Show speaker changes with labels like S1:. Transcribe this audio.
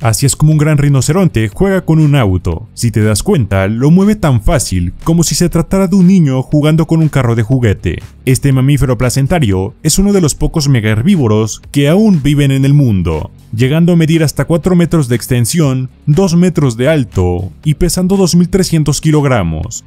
S1: Así es como un gran rinoceronte juega con un auto. Si te das cuenta, lo mueve tan fácil como si se tratara de un niño jugando con un carro de juguete. Este mamífero placentario es uno de los pocos megaherbívoros que aún viven en el mundo, llegando a medir hasta 4 metros de extensión, 2 metros de alto y pesando 2.300 kilogramos.